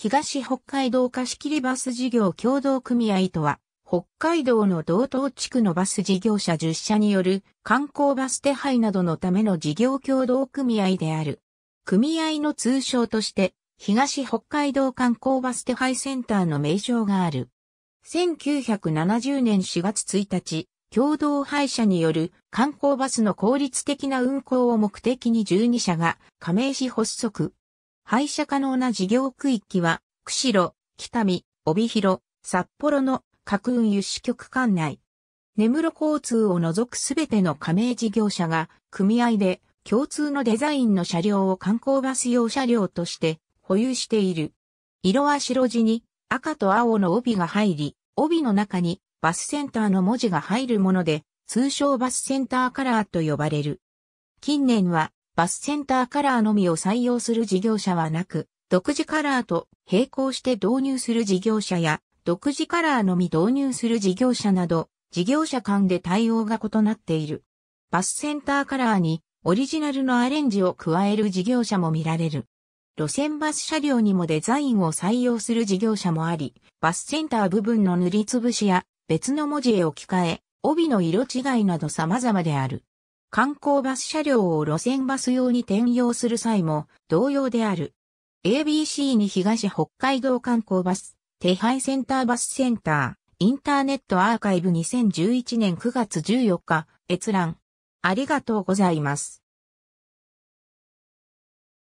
東北海道貸切バス事業協同組合とは、北海道の道東地区のバス事業者10社による観光バス手配などのための事業協同組合である。組合の通称として、東北海道観光バス手配センターの名称がある。1970年4月1日、共同配社による観光バスの効率的な運行を目的に12社が加盟し発足。廃車可能な事業区域は、釧路、北見、帯広、札幌の各運輸支局管内。根室交通を除くすべての加盟事業者が組合で共通のデザインの車両を観光バス用車両として保有している。色は白地に赤と青の帯が入り、帯の中にバスセンターの文字が入るもので、通称バスセンターカラーと呼ばれる。近年はバスセンターカラーのみを採用する事業者はなく、独自カラーと並行して導入する事業者や、独自カラーのみ導入する事業者など、事業者間で対応が異なっている。バスセンターカラーにオリジナルのアレンジを加える事業者も見られる。路線バス車両にもデザインを採用する事業者もあり、バスセンター部分の塗りつぶしや別の文字へ置き換え、帯の色違いなど様々である。観光バス車両を路線バス用に転用する際も同様である。ABC に東北海道観光バス、手配センターバスセンター、インターネットアーカイブ2011年9月14日、閲覧。ありがとうございます。